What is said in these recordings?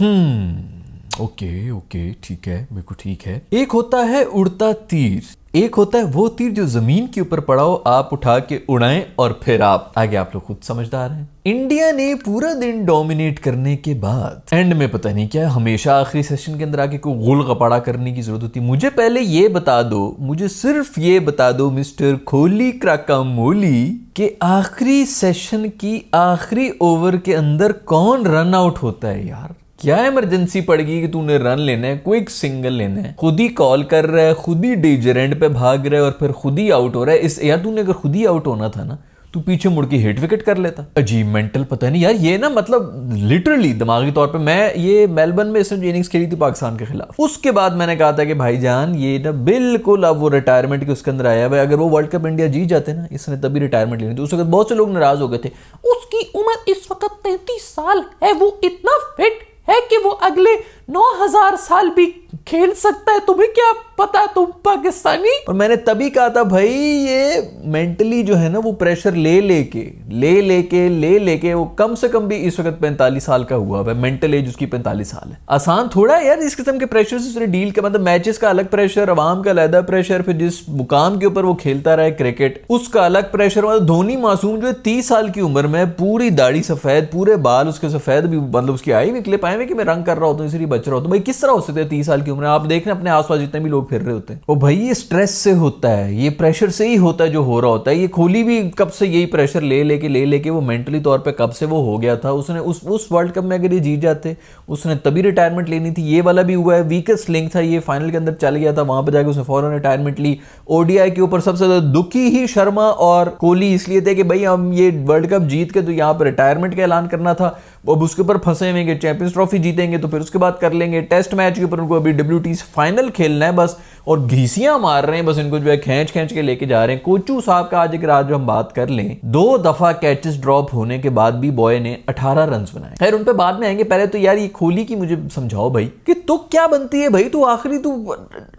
हम्म okay okay ठीक है बिल्कुल ठीक है एक होता है उड़ता तीर एक होता है वो तीर जो जमीन के ऊपर पड़ा हो आप उठा के उड़ाएं और फिर आप आगे आप लोग खुद समझदार हैं इंडिया ने पूरा दिन डोमिनेट करने के बाद एंड में पता नहीं क्या हमेशा आखिरी सेशन के अंदर आके कोई गोल कपाड़ा करने की जरूरत होती मुझे पहले ये बता दो मुझे सिर्फ ये बता दो मिस्टर खोली क्राकामोली के आखिरी सेशन की आखिरी ओवर के अंदर कौन रन आउट होता है यार क्या इमरजेंसी पड़ गई कि तूने रन लेना है क्विक सिंगल लेना है खुद ही कॉल कर रहा है खुद ही डेजरेंट पे भाग रहा है और फिर खुद ही आउट हो रहा है इस यार तूने अगर खुद ही आउट होना था ना तू पीछे मुड़ के हिट विकेट कर लेता अजीब मेंटल पता नहीं यार ये ना मतलब लिटरली दिमागी तौर पे मैं ये मेलबर्न में इसने इनिंग्स खेली थी पाकिस्तान के खिलाफ उसके बाद मैंने कहा था कि भाई जान ये ना बिल्कुल अब वो रिटायरमेंट के उसके अंदर आया भाई अगर वो वर्ल्ड कप इंडिया जीत जाते ना इसने तभी रिटायरमेंट लेनी थी उस वक्त बहुत से लोग नाराज हो गए थे उसकी उम्र इस वक्त तैतीस साल है वो इतना फिट है कि वो अगले 9000 साल भी खेल सकता है तुम्हें क्या पता तुम पाकिस्तानी और मैंने तभी कहा था भाई ये मेंटली जो है ना वो प्रेशर ले लेके ले लेके ले लेके ले वो कम से कम भी इस वक्त पैंतालीस साल का हुआ है मेंटल एज उसकी पैंतालीस साल है आसान थोड़ा यार इस किस्म के प्रेशर से उसने डील किया मतलब मैचेस का अलग प्रेशर आवाम का अलहदा प्रेशर फिर जिस मुकाम के ऊपर वो खेलता रहा है क्रिकेट उसका अलग प्रेशर मतलब धोनी मासूम जो है तीस साल की उम्र में पूरी दाढ़ी सफेद पूरे बाल उसके सफेद भी मतलब उसकी आई भी क्लिप आए कि मैं रंग कर रहा हूँ इसलिए बच रहा होता हूँ भाई किस तरह हो सकते हैं तीस साल की उम्र आप देख रहे हैं अपने आसपास जितने भी लोग लोग फिर रहे होते हैं वो भाई ये स्ट्रेस से होता है ये प्रेशर से ही होता है जो हो रहा होता है ये खोली भी कब से यही प्रेशर ले लेके ले लेके वो मेंटली तौर पर कब से वो हो गया था उसने उस उस वर्ल्ड कप में अगर ये जीत जाते उसने तभी रिटायरमेंट लेनी थी ये वाला भी हुआ है वीकेस्ट लिंक था ये फाइनल के अंदर चल गया था वहां पर जाकर उसने फॉरन रिटायरमेंट ली ओडीआई के ऊपर सबसे ज्यादा दुखी ही शर्मा और कोहली इसलिए थे कि भाई हम ये वर्ल्ड कप जीत के तो यहाँ पर रिटायरमेंट का ऐलान करना था वो अब उसके ऊपर फंसे हुए हैं चैंपियंस ट्रॉफी जीतेंगे तो फिर उसके बाद कर लेंगे टेस्ट मैच के ऊपर उनको अभी डब्ल्यू फाइनल खेलना है बस और घीसियां मार रहे हैं बस इनको जो है खेच खेच के लेके जा रहे हैं कोचू साहब का आज एक राज हम बात कर लें दो दफा कैचेस ड्रॉप होने के बाद भी बॉय ने अठारह रन बनाए खैर उन पर बाद में आएंगे पहले तो यार ये खोली की मुझे समझाओ भाई कि तो क्या बनती है भाई तू आखिरी तू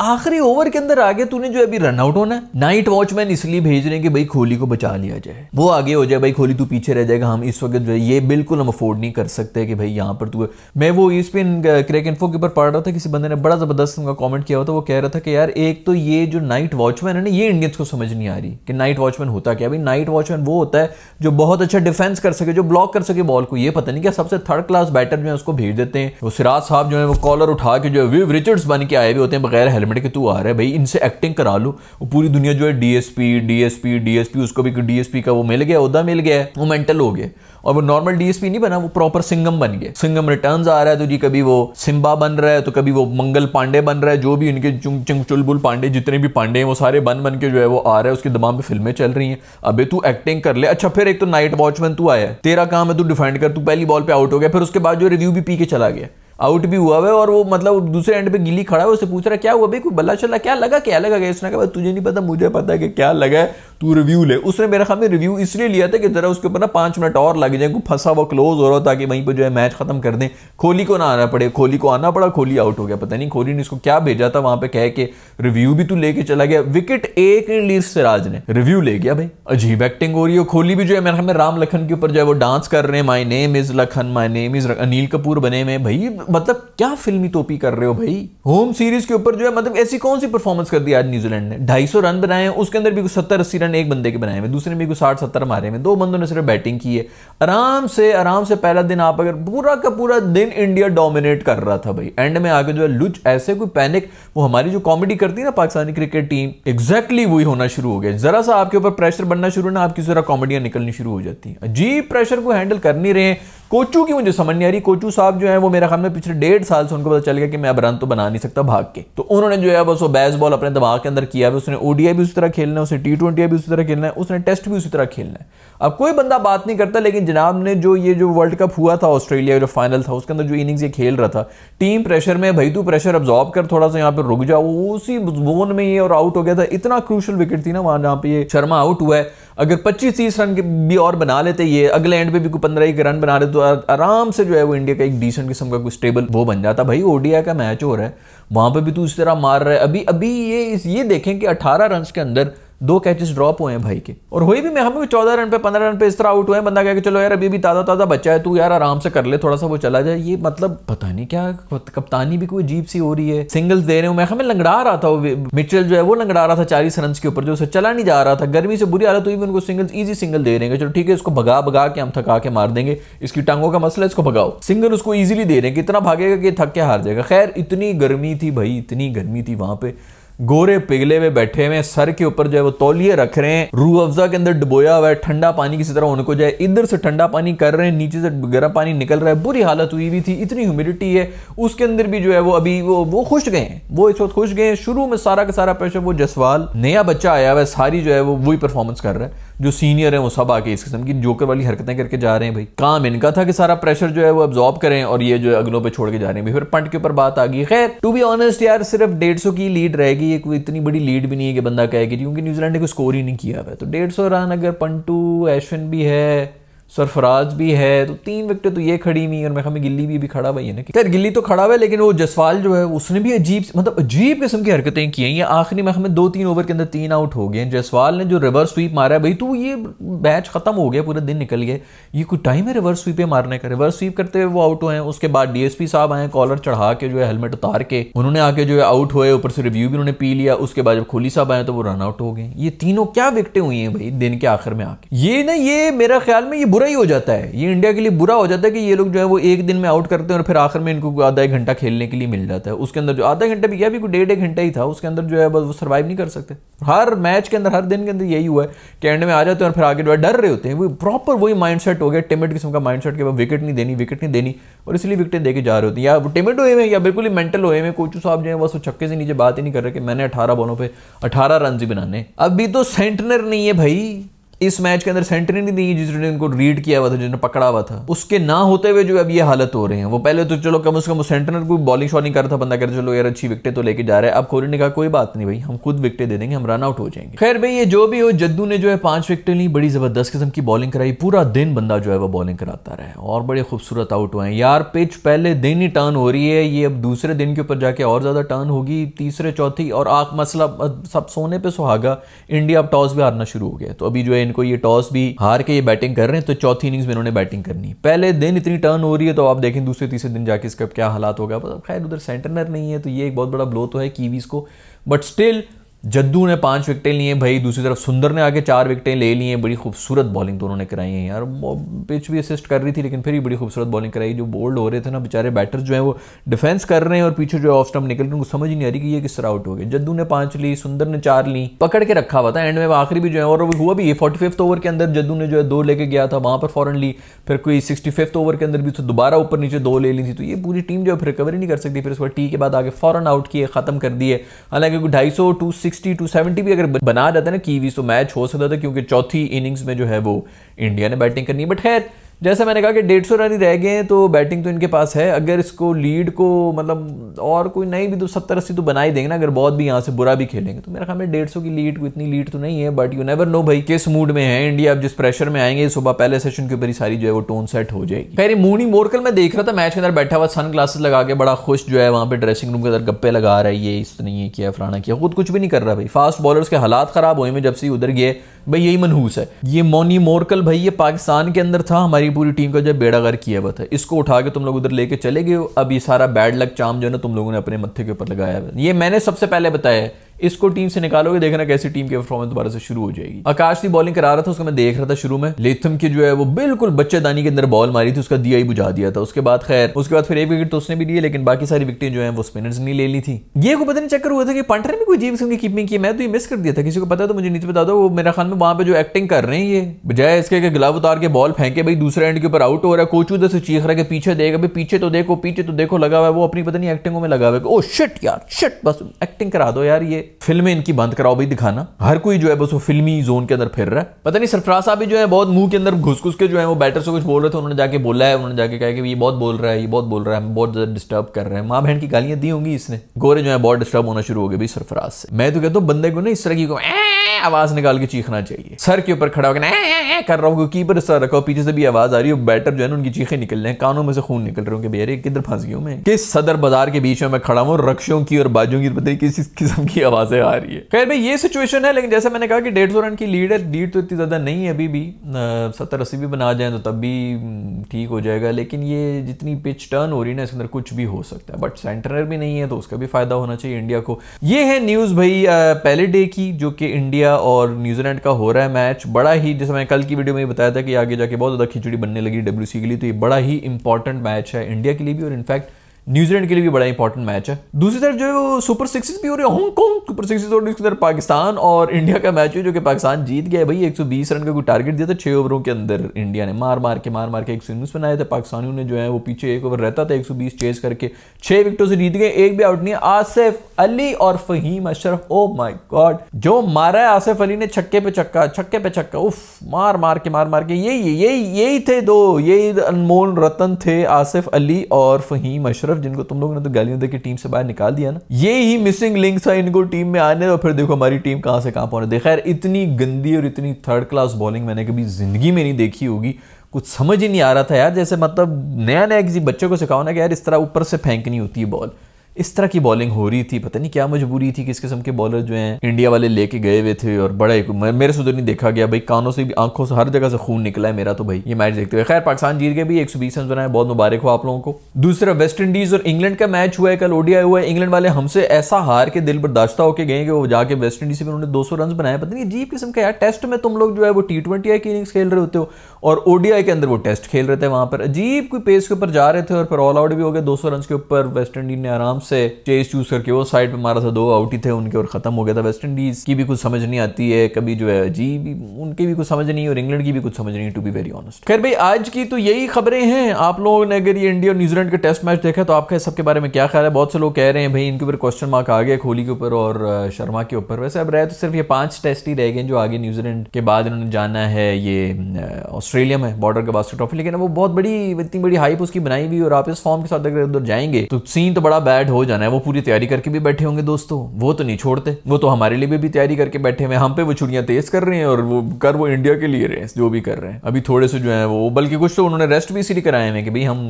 आखिरी ओवर के अंदर आगे तूने जो अभी रन आउट होना नाइट वॉचमैन इसलिए भेज रहे हैं कि भाई खोली को बचा लिया जाए वो आगे हो जाए भाई खोली तू पीछे रह जाएगा हम इस वक्त जो है ये बिल्कुल हम अफोर्ड नहीं कर सकते कि भाई यहाँ पर तू मैं वो इस पर क्रेक इन्फो के ऊपर पढ़ रहा था किसी बंदे ने बड़ा ज़बरदस्त उनका कॉमेंट किया हुआ था वो कह रहा था कि यार एक तो ये जो नाइट वॉचमैन है ना ये इंडियंस को समझ नहीं आ रही कि नाइट वॉचमैन होता क्या भाई नाइट वॉचमैन वो होता है जो बहुत अच्छा डिफेंस कर सके जो ब्लॉक कर सके बॉल को ये पता नहीं क्या सबसे थर्ड क्लास बैटर जो है उसको भेज देते हैं वो सिराज साहब जो है वो कॉलर उठा के जो है विव रिचर्ड्स बन के आए हुए होते हैं बगैर हेलमेट के तू आ रहा है भाई इनसे एक्टिंग करा लो वो पूरी दुनिया जो है डीएसपी डीएसपी डीएसपी उसको भी डीएसपी का वो मिल गया उदा मिल गया वो मेंटल हो गया और वो नॉर्मल डीएसपी नहीं बना वो प्रॉपर सिंगम बन गए सिंगम रिटर्न आ रहा है तो जी कभी वो सिम्बा बन रहा है तो कभी वो मंगल पांडे बन रहा है जो भी उनके चुंग चुंग चुलबुल पांडे जितने भी पांडे हैं वो सारे बन बन के जो है वो आ रहा है उसके दिमाग में फिल्में चल रही हैं अबे तू एक्टिंग कर ले अच्छा फिर एक तो नाइट वॉचमैन तू आया तेरा काम है तू डिफेंड कर तू पहली बॉल पे आउट हो गया फिर उसके बाद जो रिव्यू भी पी के चला गया आउट भी हुआ है और वो मतलब दूसरे एंड पे गिली खड़ा है उससे पूछ रहा है क्या हुआ भाई कोई बल्ला चला क्या लगा क्या लगा गया इसने कहा तुझे नहीं पता मुझे पता है कि क्या लगा है तू रिव्यू ले उसने मेरे ख्याल में रिव्यू इसलिए लिया था कि ज़रा उसके ऊपर ना पाँच मिनट और लग जाए फंसा हुआ क्लोज हो रहा था कि वहीं पर जो है मैच खत्म कर दें कोहली को ना आना पड़े कोहली को आना पड़ा कोहली आउट हो गया पता नहीं कोहली ने इसको क्या भेजा था वहाँ पर कह के रिव्यू भी तू लेके चला गया विकेट एक ली सिराज ने रिव्यू ले गया भाई अजीब एक्टिंग हो रही है कोहली भी जो है मेरे ख्याल में राम लखन के ऊपर जो है वो डांस कर रहे हैं my name is Lakhan my name is Anil Kapoor बने में भाई मतलब क्या फिल्मी टोपी कर रहे हो भाई होम सीरीज के ऊपर जो है मतलब ऐसी कौन सी परफॉर्मेंस कर दी आज न्यूजीलैंड ने ढाई रन बनाए उसके अंदर भी सत्तर अस्सी रन एक बंदे के बनाए हुए दूसरे में कुछ साठ सत्तर मारे में दो बंदों ने सिर्फ बैटिंग की है आराम से आराम से पहला दिन आप अगर पूरा का पूरा दिन इंडिया डोमिनेट कर रहा था भाई एंड में आगे जो है लुच ऐसे कोई पैनिक वो हमारी जो कॉमेडी करती है ना पाकिस्तानी क्रिकेट टीम एग्जैक्टली वही होना शुरू हो गया जरा सा आपके ऊपर प्रेशर बनना शुरू ना आपकी जरा कॉमेडियाँ निकलनी शुरू हो जाती हैं जी प्रेशर को हैंडल कर नहीं रहे हैं कोचू की मुझे समझ नहीं आ रही कोचू साहब जो है वो मेरा ख्याल में पिछले डेढ़ साल से उनको पता चल गया कि मैं अब रन तो बना नहीं सकता भाग के तो उन्होंने जो है बस वो बैस बॉल अपने दिमाग के अंदर किया है उसने ओडीआई भी उसी तरह खेलना है उसने टी ट्वेंटी भी उसी तरह खेलना है उसने टेस्ट भी उसी तरह खेलना है अब कोई बंदा बात नहीं करता लेकिन जनाब ने जो ये जो वर्ल्ड कप हुआ था ऑस्ट्रेलिया जो फाइनल था उसके अंदर जो इनिंग्स ये खेल रहा था टीम प्रेशर में भाई तू प्रेशर अब्जॉर्ब कर थोड़ा सा यहाँ पर रुक जाओ उसी जोन में ये और आउट हो गया था इतना क्रूशल विकेट थी ना वहाँ जहाँ पे ये शर्मा आउट हुआ है अगर 25 तीस रन भी और बना लेते ये अगले एंड पे भी कोई पंद्रह एक रन बना लेते तो आराम से जो है वो इंडिया का एक डिसेंट किस्म का कुछ स्टेबल वो बन जाता भाई ओडीआई का मैच हो रहा है वहाँ पर भी तू इस तरह मार रहा है अभी अभी ये ये देखें कि 18 रन के अंदर दो कैचेस ड्रॉप हुए हैं भाई के और हुई भी मैं हम भी चौदह रन पे पंद्रह रन पे इस तरह आउट हुए हैं बंदा कह के चलो यार अभी भी ताज़ा ताज़ा बच्चा है तू यार आराम से कर ले थोड़ा सा वो चला जाए ये मतलब पता नहीं क्या कप्तानी भी कोई जीप सी हो रही है सिंगल्स दे रहे हो मैं हमें लंगड़ा रहा था मिचल जो है वो लंगड़ा रहा था चालीस रन के ऊपर जो उसे चला नहीं जा रहा था गर्मी से बुरी हालत हुई भी उनको सिंगल्स ईजी सिंगल दे रहे हैं चलो ठीक है इसको भगा भगा के हम थका के मार देंगे इसकी टांगों का मसला इसको भगाओ सिंगल उसको ईजिली दे रहे हैं भागेगा कि थक के हार जाएगा खैर इतनी गर्मी थी भाई इतनी गर्मी थी वहाँ पे गोरे पिघले हुए बैठे हुए सर के ऊपर जो है वो तौलिए रख रहे हैं रू अफजा के अंदर डुबोया हुआ है ठंडा पानी किसी तरह उनको जाए इधर से ठंडा पानी कर रहे हैं नीचे से गर्म पानी निकल रहा है बुरी हालत हुई हुई थी इतनी ह्यूमिडिटी है उसके अंदर भी जो है वो अभी वो वो खुश गए वो इस वक्त खुश गए शुरू में सारा का सारा प्रेशर वो जसवाल नया बच्चा आया हुआ है सारी जो है वो वही परफॉर्मेंस कर रहा है जो सीनियर हैं वो सब आके इस किस्म की जोकर वाली हरकतें करके जा रहे हैं भाई काम इनका था कि सारा प्रेशर जो है वो अब्जॉर्ब करें और ये जो है अगलों पे छोड़ के जा रहे हैं फिर पंट के ऊपर बात आ गई खैर टू बी ऑनेस्ट यार सिर्फ डेढ़ सौ की लीड रहेगी ये कोई इतनी बड़ी लीड भी नहीं है कि बंदा कहेगी क्योंकि न्यूजीलैंड ने कोई स्कोर ही नहीं किया हुआ तो डेढ़ सौ रन अगर पंटू एशविन भी है सरफराज भी है तो तीन विकटें तो ये खड़ी हुई और मैं हमें गिल्ली भी, अभी खड़ा हुआ है ना खैर गिल्ली तो खड़ा हुआ है लेकिन वो जसवाल जो है उसने भी अजीब मतलब अजीब किस्म की हरकतें की हैं ये आखिरी में दो तीन ओवर के अंदर तीन आउट हो गए जसवाल ने जो रिवर्स स्वीप मारा है भाई तो ये मैच खत्म हो गया पूरा दिन निकल गया ये कोई टाइम है रिवर्स स्वीपें मारने का रिवर्स स्वीप करते हुए वो आउट हुए हैं उसके बाद डीएसपी साहब आए कॉलर चढ़ा के जो है हेलमेट उतार के उन्होंने आके जो है आउट हुए ऊपर से रिव्यू भी उन्होंने पी लिया उसके बाद जब खोली साहब आए तो वो रन आउट हो गए ये तीनों क्या विकटें हुई हैं भाई दिन के आखिर में आके ये ना ये मेरा ख्याल में ये बुरा बुरा ही हो जाता है ये इंडिया के लिए बुरा हो जाता है कि ये लोग जो है वो एक दिन में आउट करते हैं और फिर आखिर में इनको आधा एक घंटा खेलने के लिए मिल जाता है उसके अंदर जो आधा घंटा भी या भी कोई डेढ़ एक घंटा ही था उसके अंदर जो है बस वो सर्वाइव नहीं कर सकते हर मैच के अंदर हर दिन के अंदर यही हुआ है कि एंड में आ जाते हैं और फिर आगे जो है डर रहे होते हैं वो प्रॉपर वही माइंड हो गया टिमेट किस्म का माइंड सेट के विकेट नहीं देनी विकेट नहीं देनी और इसलिए विकेटें देकर जा रहे होते हैं या वो टिमेट हुए हैं या बिल्कुल ही मेंटल हुए हैं कोचू साहब जो है बस वो छक्के से नीचे बात ही नहीं कर रहे कि मैंने अठारह बॉलों पर अठारह रन ही बनाने अभी तो सेंटनर नहीं है भाई इस मैच के अंदर सेंटरी नहीं दी जिसने इनको रीड किया हुआ था जिन्होंने पकड़ा हुआ था उसके ना होते हुए जो अब ये हालत हो रहे हैं वो पहले तो चलो कम से कम सेंटर को बॉलिंग शॉलिंग कर था बंदा कर चलो यार अच्छी विकटे तो लेके जा रहे हैं अब कोहली ने कहा कोई बात नहीं भाई हम खुद विकेटे दे देंगे हम रन आउट हो जाएंगे खैर भाई ये जो भी हो जद्दू ने जो है पांच विकटे ली बड़ी जबरदस्त किस्म की बॉलिंग कराई पूरा दिन बंदा जो है वो बॉलिंग कराता रहे और बड़े खूबसूरत आउट हुए यार पिच पहले दिन ही टर्न हो रही है ये अब दूसरे दिन के ऊपर जाके और ज्यादा टर्न होगी तीसरे चौथी और आख मसला सब सोने पर सुहागा इंडिया अब टॉस भी हारना शुरू हो गया तो अभी जो है इनको ये टॉस भी हार के ये बैटिंग कर रहे हैं तो चौथी इनिंग्स में इन्होंने बैटिंग करनी पहले दिन इतनी टर्न हो रही है तो आप देखें दूसरे तीसरे दिन जाके इसका क्या हालात होगा खैर उधर सेंटनर नहीं है तो ये एक बहुत बड़ा ब्लो तो है कीवीज़ को बट स्टिल जद्दू ने पांच विकटें लिए भाई दूसरी तरफ सुंदर ने आके चार विकटें ले ली हैं बड़ी खूबसूरत बॉलिंग दोनों ने कराई है यार पिच भी असिस्ट कर रही थी लेकिन फिर भी बड़ी खूबसूरत बॉलिंग कराई जो बोल्ड हो रहे थे ना बेचारे बैटर जो है वो डिफेंस कर रहे हैं और पीछे जो है ऑफ स्टम्प निकल रहे उनको समझ ही नहीं आ रही कि ये किस तरह आउट हो गए जद्दू ने पांच ली सुंदर ने चार ली पकड़ के रखा हुआ था एंड में आखिरी भी जो है और हुआ भी फोर्टी फिफ्थ ओवर के अंदर जद्दू ने जो है दो लेके गया था वहां पर फॉरन ली फिर कोई सिक्सटी फिफ्थ ओवर के अंदर भी तो दोबारा ऊपर नीचे दो ले ली थी तो ये पूरी टीम जो है रिकवरी नहीं कर सकती फिर उसके बाद टी के बाद आगे फॉरन आउट किए खत्म कर दिए हालांकि ढाई सौ to six sixty to seventy भी अगर बना जाता है ना कीवीज तो मैच हो सकता था क्योंकि चौथी इनिंग्स में जो है वो इंडिया ने बैटिंग करनी है बट खैर जैसे मैंने कहा कि डेढ़ सौ रन ही रह गए हैं तो बैटिंग तो इनके पास है अगर इसको लीड को मतलब और कोई नहीं भी तो सत्तर अस्सी तो बना ही देंगे ना अगर बहुत भी यहाँ से बुरा भी खेलेंगे तो मेरा ख्याल में डेढ़ सौ की लीड को इतनी लीड तो नहीं है बट यू नेवर नो भाई किस मूड में है इंडिया अब जिस प्रेशर में आएंगे सुबह पहले सेशन के ऊपर ही सारी जो है वो टोन सेट हो जाएगी खैर मूनी मोरकल मैं देख रहा था मैच के अंदर बैठा हुआ सन ग्लासेस लगा के बड़ा खुश जो है वहाँ पर ड्रेसिंग रूम के अंदर गप्पे लगा रहा है ये इस नहीं किया फलाना किया खुद कुछ भी नहीं कर रहा भाई फास्ट बॉलर्स के हालात खराब हुए में जब से उधर गए भाई यही मनहूस है ये मोनी मोरकल भाई ये पाकिस्तान के अंदर था हमारी सारी पूरी टीम का जो बेड़ा गर्क किया हुआ था इसको उठा के तुम लोग उधर लेके चले गए अब ये सारा बैड लक चाम जो है ना तुम लोगों ने अपने मत्थे के ऊपर लगाया हुआ ये मैंने सबसे पहले बताया है इसको टीम से निकालोगे देखना कैसी टीम की परफॉर्मेंस दोबारा से शुरू हो जाएगी आकाश की बॉलिंग करा रहा था उसको मैं देख रहा था शुरू में लेथम की जो है वो बिल्कुल बच्चेदानी के अंदर बॉल मारी थी उसका दिया ही बुझा दिया था उसके बाद खैर उसके बाद फिर एक विकेट तो उसने भी लिए लेकिन बाकी सारी विकेटें जो है वो स्पिनर्स ने ले ली थी ये को पता नहीं चक्कर हुआ था कि पंटर ने कोई जीव किस्म की कीपिंग की मैं तो ये मिस कर दिया था किसी को पता तो मुझे नीचे बता दो वो मेरा खान में वहां पर जो एक्टिंग कर रहे हैं ये बजाय इसके कि गिलाव उतार के बॉल फेंके भाई दूसरे एंड के ऊपर आउट हो रहा है कोच उधर से चीख रहा है कि पीछे देगा भाई पीछे तो देखो पीछे तो देखो लगा हुआ है वो अपनी पता नहीं एक्टिंगों में लगा हुआ है ओ शिट oh यार शिट बस एक्टिंग करा दो यार ये फिल्में इनकी बंद कराओ भाई दिखाना हर कोई जो है बस वो फिल्मी जोन के अंदर फिर रहा है पता नहीं सरफराज साहब भी जो है बहुत मुंह के अंदर घुस घुस के जो है वो बैटर से कुछ बोल रहे थे उन्होंने जाके बोला है उन्होंने जाके कहा कि ये बहुत बोल रहा है ये बहुत बोल रहा है बहुत ज्यादा डिस्टर्ब कर रहे हैं माँ बहन की गालियां दी होंगी इसने गोरे जो है बहुत डिस्टर्ब होना शुरू हो गए भाई सरफराज से मैं तो कहता हूँ बंदे को ना इस तरह की आवाज निकाल के चीखना चाहिए सर के ऊपर खड़ा होकर कर रहा हूँ कीपर इस तरह रखा पीछे से भी आवाज आ रही है बैटर जो है ना उनकी चीखे निकल रहे हैं कानों में से खून निकल रहे होंगे भैया किधर फंस गई हूँ मैं किस सदर बाजार के बीच में मैं खड़ा हूँ रक्षों की और बाजों की पता किस किस्म की आवाज आवाज़ें आ रही है खैर भाई ये सिचुएशन है लेकिन जैसे मैंने कहा कि डेढ़ सौ रन की लीड है लीड तो इतनी ज़्यादा नहीं है अभी भी सत्तर अस्सी भी बना जाए तो तब भी ठीक हो जाएगा लेकिन ये जितनी पिच टर्न हो रही है ना इसके अंदर कुछ भी हो सकता है बट सेंटर भी नहीं है तो उसका भी फ़ायदा होना चाहिए इंडिया को ये है न्यूज़ भाई पहले डे की जो कि इंडिया और न्यूजीलैंड का हो रहा है मैच बड़ा ही जैसे मैंने कल की वीडियो में बताया था कि आगे जाके बहुत ज़्यादा खिचड़ी बनने लगी डब्ल्यू के लिए तो ये बड़ा ही इंपॉर्टेंट मैच है इंडिया के लिए भी और इनफैक्ट न्यूजीलैंड के लिए भी बड़ा इंपॉर्टेंट मैच है दूसरी तरफ जो है वो सुपर सिक्सेस भी हो रहे है हांगकॉन्ग सुपर सिक्सेस और उसके तरफ पाकिस्तान और इंडिया का मैच है जो कि पाकिस्तान जीत गया है भाई 120 रन का कोई टारगेट दिया था छह ओवरों के अंदर इंडिया ने मार मार के मार मार के एक सौ उन्नीस बनाए थे पाकिस्तानियों ने जो है वो पीछे एक ओवर रहता था एक सौ बीस चेज करके छह विकेटों से जीत गए एक भी आउट नहीं आसिफ अली और Faheem Ashraf oh my God जो मारा है आसिफ अली ने छक्के पे छक्का छक्के पे छक्का उफ मार मार के मार मार के यही यही यही थे दो यही अनमोल रतन थे आसिफ अली और फहीम अशरफ तरफ जिनको तुम लोगों ने तो गालियां देकर टीम से बाहर निकाल दिया ना ये ही मिसिंग लिंक था इनको टीम में आने और फिर देखो हमारी टीम कहां से कहां पहुंचे खैर इतनी गंदी और इतनी थर्ड क्लास बॉलिंग मैंने कभी जिंदगी में नहीं देखी होगी कुछ समझ ही नहीं आ रहा था यार जैसे मतलब नया नया किसी बच्चे को सिखाओ ना कि यार इस तरह ऊपर से फेंकनी होती है बॉल इस तरह की बॉलिंग हो रही थी पता नहीं क्या मजबूरी थी किस किस्म के बॉलर जो हैं इंडिया वाले लेके गए हुए थे और बड़ा एक मेरे से उधर नहीं देखा गया भाई कानों से भी आंखों से हर जगह से खून निकला है मेरा तो भाई ये मैच देखते हुए खैर पाकिस्तान जीत गए भी एक सौ बीस रन बनाए बहुत मुबारक हो आप लोगों को दूसरा वेस्ट इंडीज और इंग्लैंड का मैच हुआ है कल ओडिया हुआ है इंग्लैंड वाले हमसे ऐसा हार के दिल बर्दाश्त होकर गए कि वो जाके वेस्ट इंडीज से उन्होंने दो सौ रन बनाए पता नहीं अजीब किस्म का यार टेस्ट में तुम लोग जो है वो टी ट्वेंटी आई की इनिंग्स खेल रहे होते हो और ओडीआई के अंदर वो टेस्ट खेल रहे थे वहां पर अजीब कोई पेस के ऊपर जा रहे थे और फिर ऑल आउट भी हो गए दो सौ रन के ऊपर वेस्ट इंडीज ने आराम से चेस चूज करके वो साइड पे मारा था दो आउट ही थे उनके और खत्म हो गया था वेस्ट इंडीज की भी कुछ समझ नहीं आती है कभी जो है जी भी उनकी भी कुछ समझ नहीं और इंग्लैंड की भी कुछ समझ नहीं टू बी वेरी ऑनेस्ट खैर भाई आज की तो यही खबरें हैं आप लोगों ने अगर ये इंडिया और न्यूजीलैंड का टेस्ट मैच देखा तो आपका सबके बारे में क्या ख्याल है बहुत से लोग कह रहे हैं भाई इनके ऊपर क्वेश्चन मार्क आ गया कोहली के ऊपर और शर्मा के ऊपर वैसे अब रहे तो सिर्फ ये पांच टेस्ट ही रह गए जो आगे न्यूजीलैंड के बाद इन्होंने जाना है ये ऑस्ट्रेलिया में बॉर्डर के बास्केट ट्रॉफी लेकिन वो बहुत बड़ी इतनी बड़ी हाइप उसकी बनाई हुई और आप इस फॉर्म के साथ अगर उधर जाएंगे तो सीन तो बड़ा बैड हो हो जाना है वो पूरी तैयारी करके भी बैठे होंगे दोस्तों वो तो नहीं छोड़ते वो तो हमारे लिए भी, तैयारी करके बैठे हुए हम पे वो छुड़ियाँ तेज कर रहे हैं और वो कर वो इंडिया के लिए रहे हैं जो भी कर रहे हैं अभी थोड़े से जो है वो बल्कि कुछ तो उन्होंने रेस्ट भी इसीलिए कराए हैं कि भाई हम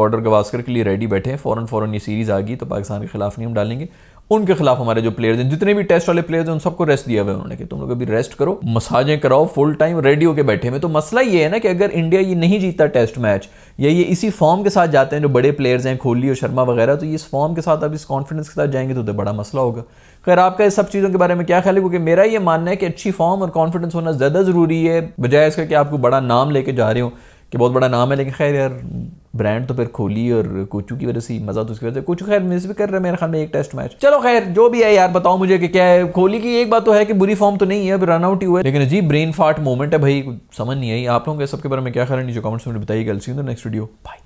बॉर्डर गवास्कर के लिए रेडी बैठे हैं फॉरन फ़ौरन ये सीरीज़ आ गई तो पाकिस्तान के खिलाफ नहीं हम डालेंगे उनके खिलाफ हमारे जो प्लेयर्स हैं जितने भी टेस्ट वाले प्लेयर्स हैं उन सबको रेस्ट दिया हुआ है उन्होंने कि तुम लोग अभी रेस्ट करो मसाजें कराओ फुल टाइम रेडी होकर बैठे में तो मसला ये है ना कि अगर इंडिया ये नहीं जीतता टेस्ट मैच या ये इसी फॉर्म के साथ जाते हैं जो बड़े प्लेयर्स हैं कोहली और शर्मा वगैरह तो ये इस फॉर्म के साथ अब इस कॉन्फिडेंस के साथ जाएंगे तो, तो बड़ा मसला होगा खैर आपका इस सब चीज़ों के बारे में क्या ख्याल है क्योंकि मेरा ये मानना है कि अच्छी फॉर्म और कॉन्फिडेंस होना ज़्यादा ज़रूरी है बजाय इसका कि आपको बड़ा नाम लेके जा रहे हो कि बहुत बड़ा नाम है लेकिन खैर यार ब्रांड तो फिर खोली और कोचू की वजह से मजा तो उसकी वजह से कोचू खैर मिस भी कर रहे हैं मेरे ख्याल में एक टेस्ट मैच चलो खैर जो भी है यार बताओ मुझे कि क्या है खोली की एक बात तो है कि बुरी फॉर्म तो नहीं है अभी रन आउट ही हुआ है लेकिन अजीब ब्रेन फाट मोमेंट है भाई समझ नहीं आई आप लोगों के सबके बारे में क्या ख्याल जो कमेंट्स में बताइए गलसी नेक्स्ट वीडियो बाई